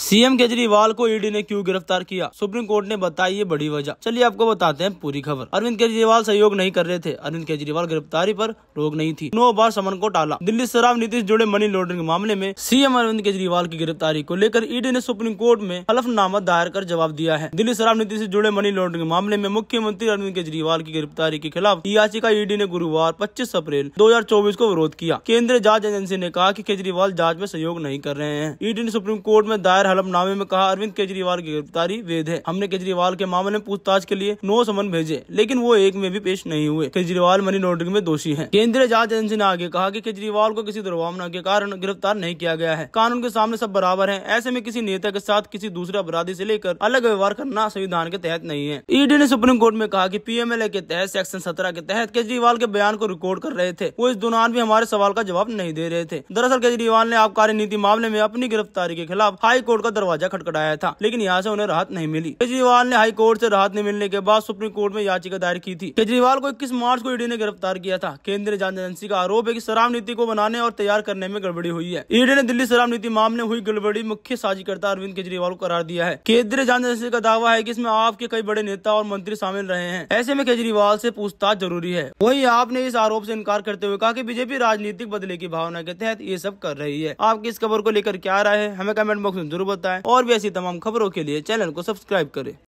CM Kejriwal को ED ने क्यों गिरफ्तार किया सुप्रीम कोर्ट ने बताई ये बड़ी वजह चलिए आपको बताते हैं पूरी खबर अरविंद केजरीवाल सहयोग नहीं कर रहे थे अरविंद केजरीवाल गिरफ्तारी पर रोक नहीं थी नौ बार समन को टाला दिल्ली शराब नीति से जुड़े मनी लॉन्ड्रिंग मामले में सीएम अरविंद केजरीवाल की गिरफ्तारी को लेकर ईडी ने सुप्रीम कोर्ट में हलफनामा दायर कर जवाब दिया है दिल्ली शराब नीति ऐसी जुड़े मनी लॉन्ड्रिंग मामले में मुख्यमंत्री अरविंद केजरीवाल की गिरफ्तारी के खिलाफ याचिका ईडी ने गुरुवार पच्चीस अप्रैल दो को विरोध किया केंद्रीय जाँच एजेंसी ने कहा की केजरीवाल जाँच में सहयोग नहीं कर रहे हैं ईडी ने सुप्रीम कोर्ट में दायर हलफनामे में कहा अरविंद केजरीवाल की गिरफ्तारी वेद है हमने केजरीवाल के मामले में पूछताछ के लिए नौ समन भेजे लेकिन वो एक में भी पेश नहीं हुए केजरीवाल मनी लॉन्ड्रिंग में दोषी है केंद्रीय जांच एजेंसी ने आगे कहा की केजरीवाल को किसी दुर्भावना के कारण गिरफ्तार नहीं किया गया है कानून के सामने सब बराबर है ऐसे में किसी नेता के साथ किसी दूसरे अपराधी ऐसी लेकर अलग व्यवहार करना संविधान के तहत नहीं है ईडी ने सुप्रीम कोर्ट में कहा की पीएमएलए के तहत सेक्शन सत्रह के तहत केजरीवाल के बयान को रिकॉर्ड कर रहे थे वो इस दौरान भी हमारे सवाल का जवाब नहीं दे रहे थे दरअसल केजरीवाल ने आबकारी नीति मामले में अपनी गिरफ्तारी के खिलाफ हाई कोर्ट कोर्ट का दरवाजा खटखटाया था लेकिन यहाँ ऐसी उन्हें राहत नहीं मिली केजरीवाल ने हाई कोर्ट ऐसी राहत नहीं मिलने के बाद सुप्रीम कोर्ट में याचिका दायर की थी केजरीवाल को इक्कीस मार्च को ईडी ने गिरफ्तार किया था केंद्रीय जांच एजेंसी का आरोप है की शराब नीति को बनाने और तैयार करने में गड़बड़ी हुई है ईडी ने दिल्ली शराब नीति मामले हुई गड़बड़ी मुख्य साझीकर्ता अरविंद केजरीवाल को करार दिया है केंद्रीय जांच एजेंसी का दावा है की इसमें आपके कई बड़े नेता और मंत्री शामिल रहे हैं ऐसे में केजरीवाल ऐसी पूछताछ जरूरी है वही आपने इस आरोप ऐसी इनकार करते हुए कहा की बीजेपी राजनीतिक बदले की भावना के तहत ये सब कर रही है आपकी इस खबर को लेकर क्या राय है हमें कमेंट बॉक्स में जरूर बताएं और भी ऐसी तमाम खबरों के लिए चैनल को सब्सक्राइब करें